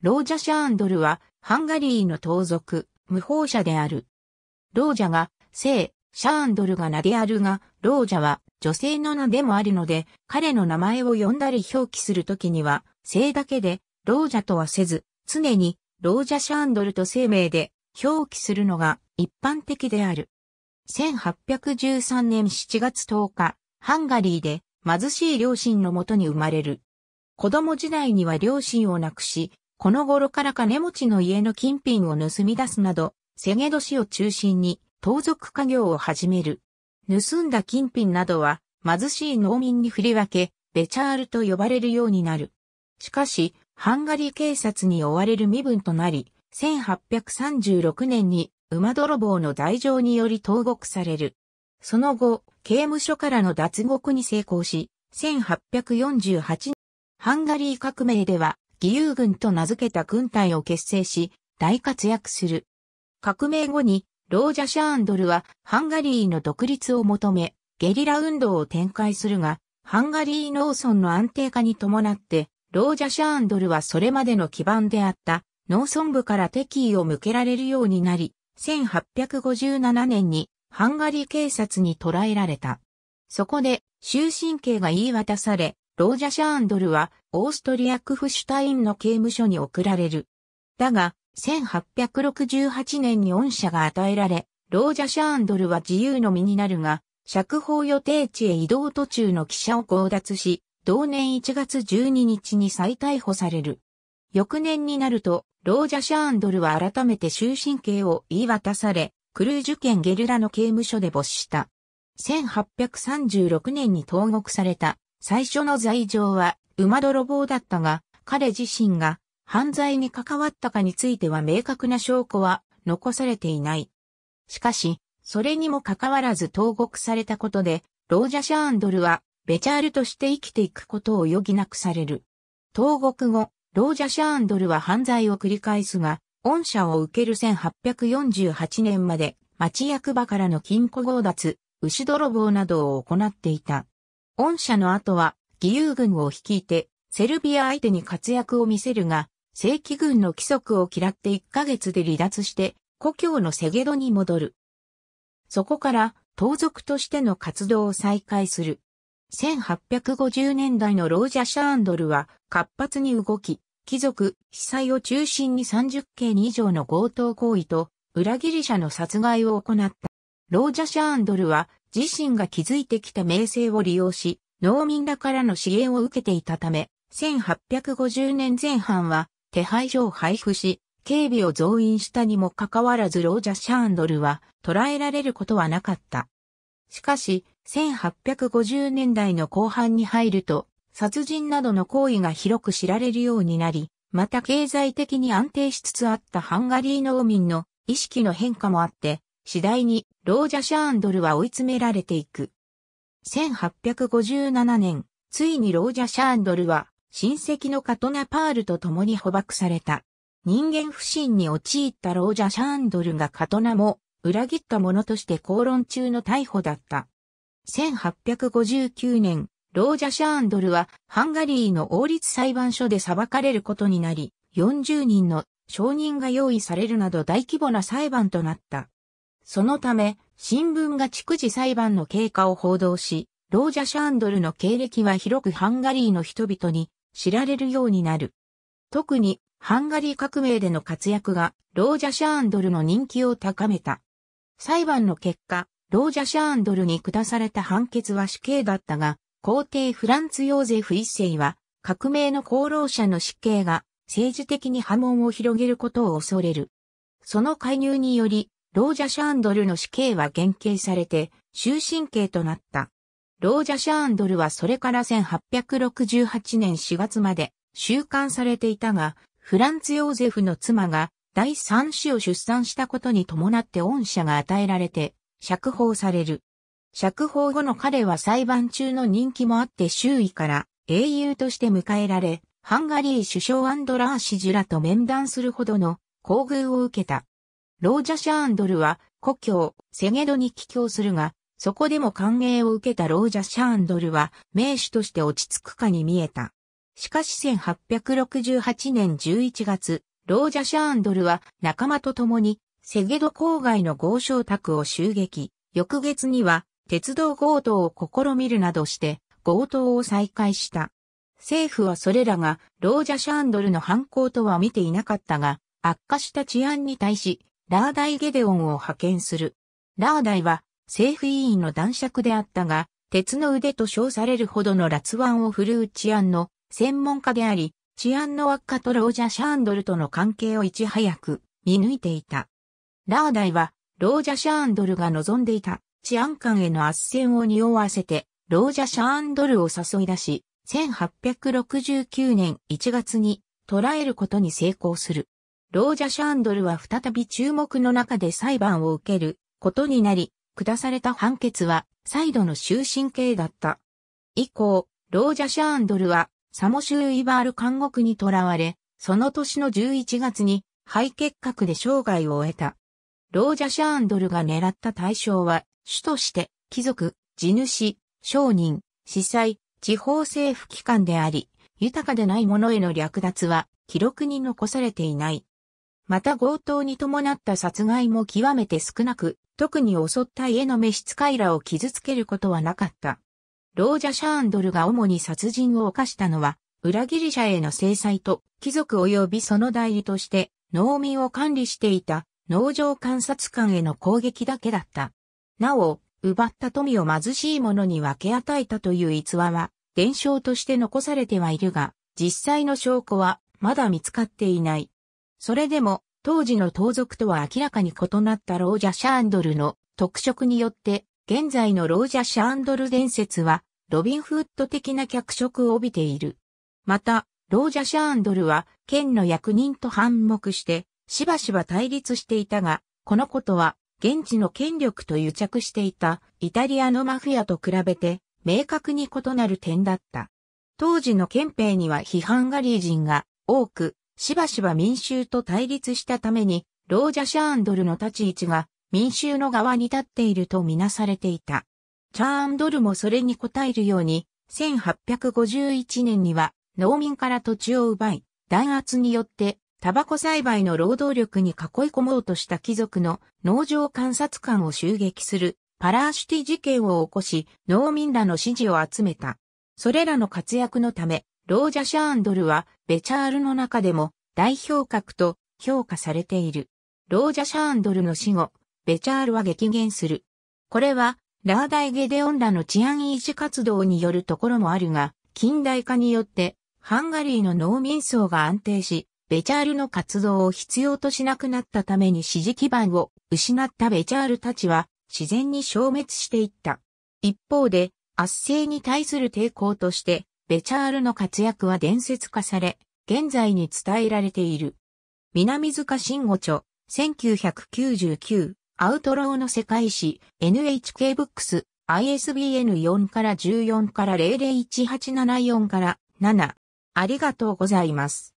ロージャ・シャーンドルは、ハンガリーの盗賊、無法者である。ロージャが、姓、シャーンドルが名であるが、ロージャは女性の名でもあるので、彼の名前を呼んだり表記するときには、姓だけで、ロージャとはせず、常に、ロージャ・シャーンドルと姓名で表記するのが一般的である。1813年7月10日、ハンガリーで貧しい両親のもとに生まれる。子供時代には両親を亡くし、この頃から金持ちの家の金品を盗み出すなど、セゲド氏を中心に盗賊家業を始める。盗んだ金品などは貧しい農民に振り分け、ベチャールと呼ばれるようになる。しかし、ハンガリー警察に追われる身分となり、1836年に馬泥棒の罪状により投獄される。その後、刑務所からの脱獄に成功し、1848年、ハンガリー革命では義勇軍と名付けた軍隊を結成し、大活躍する。革命後に、ロージャ・シャーンドルはハンガリーの独立を求め、ゲリラ運動を展開するが、ハンガリー農村の安定化に伴って、ロージャ・シャーンドルはそれまでの基盤であった農村部から敵意を向けられるようになり、1857年にハンガリー警察に捕らえられた。そこで終身刑が言い渡され、ロージャ・シャーンドルは、オーストリアクフシュタインの刑務所に送られる。だが、1868年に恩赦が与えられ、ロージャ・シャーンドルは自由の身になるが、釈放予定地へ移動途中の汽車を強奪し、同年1月12日に再逮捕される。翌年になると、ロージャ・シャーンドルは改めて終身刑を言い渡され、クルージュ県ゲルラの刑務所で没した。1836年に投獄された最初の罪状は馬泥棒だったが、彼自身が犯罪に関わったかについては明確な証拠は残されていない。しかし、それにもかかわらず投獄されたことで、ロージャ・シャーンドルは、ベチャールとして生きていくことを余儀なくされる。投獄後、ロージャ・シャーンドルは犯罪を繰り返すが、恩赦を受ける1848年まで、町役場からの金庫強奪、牛泥棒などを行っていた。恩社の後は、義勇軍を率いて、セルビア相手に活躍を見せるが、正規軍の規則を嫌って1ヶ月で離脱して、故郷のセゲドに戻る。そこから、盗賊としての活動を再開する。1850年代のロージャ・シャーンドルは活発に動き、貴族、被災を中心に30件以上の強盗行為と、裏切り者の殺害を行った。ロージャ・シャーンドルは自身が築いてきた名声を利用し、農民らからの支援を受けていたため、1850年前半は手配所を配布し、警備を増員したにもかかわらずロージャ・シャーンドルは捕らえられることはなかった。しかし、1850年代の後半に入ると、殺人などの行為が広く知られるようになり、また経済的に安定しつつあったハンガリー農民の意識の変化もあって、次第にロージャ・シャーンドルは追い詰められていく。1857年、ついにロージャ・シャーンドルは親戚のカトナパールと共に捕獲された。人間不信に陥ったロージャ・シャーンドルがカトナも裏切った者として口論中の逮捕だった。1859年、ロージャ・シャーンドルはハンガリーの王立裁判所で裁かれることになり、40人の証人が用意されるなど大規模な裁判となった。そのため、新聞が逐次裁判の経過を報道し、ロージャ・シャンドルの経歴は広くハンガリーの人々に知られるようになる。特に、ハンガリー革命での活躍が、ロージャ・シャンドルの人気を高めた。裁判の結果、ロージャ・シャーンドルに下された判決は死刑だったが、皇帝フランツ・ヨーゼフ一世は、革命の功労者の死刑が政治的に波紋を広げることを恐れる。その介入により、ロージャ・シャーンドルの死刑は減刑されて、終身刑となった。ロージャ・シャーンドルはそれから1868年4月まで収監されていたが、フランツ・ヨーゼフの妻が第三子を出産したことに伴って恩赦が与えられて釈放される。釈放後の彼は裁判中の人気もあって周囲から英雄として迎えられ、ハンガリー首相アンドラーシジュラと面談するほどの厚遇を受けた。ロージャ・シャーンドルは、故郷、セゲドに帰郷するが、そこでも歓迎を受けたロージャ・シャーンドルは、名手として落ち着くかに見えた。しかし1868年11月、ロージャ・シャーンドルは仲間と共に、セゲド郊外の豪商宅を襲撃。翌月には、鉄道強盗を試みるなどして、強盗を再開した。政府はそれらが、ロージャ・シャーンドルの犯行とは見ていなかったが、悪化した治安に対し、ラーダイ・ゲデオンを派遣する。ラーダイは政府委員の男爵であったが、鉄の腕と称されるほどの辣腕を振るう治安の専門家であり、治安の悪化とロージャ・シャーンドルとの関係をいち早く見抜いていた。ラーダイはロージャ・シャーンドルが望んでいた治安官への圧戦を匂わせて、ロージャ・シャーンドルを誘い出し、1869年1月に捕らえることに成功する。ロージャ・シャンドルは再び注目の中で裁判を受けることになり、下された判決は再度の終身刑だった。以降、ロージャ・シャンドルはサモ州イバール監獄に囚われ、その年の11月に肺結核で生涯を終えた。ロージャ・シャンドルが狙った対象は、主として、貴族、地主、商人、司祭、地方政府機関であり、豊かでない者への略奪は記録に残されていない。また強盗に伴った殺害も極めて少なく、特に襲った家の召使いらを傷つけることはなかった。ロージャ・シャーンドルが主に殺人を犯したのは、裏切り者への制裁と、貴族及びその代理として、農民を管理していた農場監察官への攻撃だけだった。なお、奪った富を貧しい者に分け与えたという逸話は、伝承として残されてはいるが、実際の証拠はまだ見つかっていない。それでも、当時の盗賊とは明らかに異なったロージャ・シャーンドルの特色によって、現在のロージャ・シャーンドル伝説は、ロビンフッド的な脚色を帯びている。また、ロージャ・シャーンドルは、県の役人と反目して、しばしば対立していたが、このことは、現地の権力と癒着していたイタリアのマフィアと比べて明確に異なる点だった。当時の憲兵には批判ガリー人が多く、しばしば民衆と対立したために、老者シャーンドルの立ち位置が民衆の側に立っているとみなされていた。チャーンドルもそれに応えるように、1851年には農民から土地を奪い、弾圧によってタバコ栽培の労働力に囲い込もうとした貴族の農場観察官を襲撃するパラーシュティ事件を起こし、農民らの支持を集めた。それらの活躍のため、ロージャ・シャーンドルは、ベチャールの中でも、代表格と評価されている。ロージャ・シャーンドルの死後、ベチャールは激減する。これは、ラーダイ・ゲデオンらの治安維持活動によるところもあるが、近代化によって、ハンガリーの農民層が安定し、ベチャールの活動を必要としなくなったために支持基盤を失ったベチャールたちは自然に消滅していった。一方で、圧政に対する抵抗としてベチャールの活躍は伝説化され、現在に伝えられている。南塚慎吾著、1999、アウトローの世界史、NHK ブックス、ISBN 4から14から0018774から7。ありがとうございます。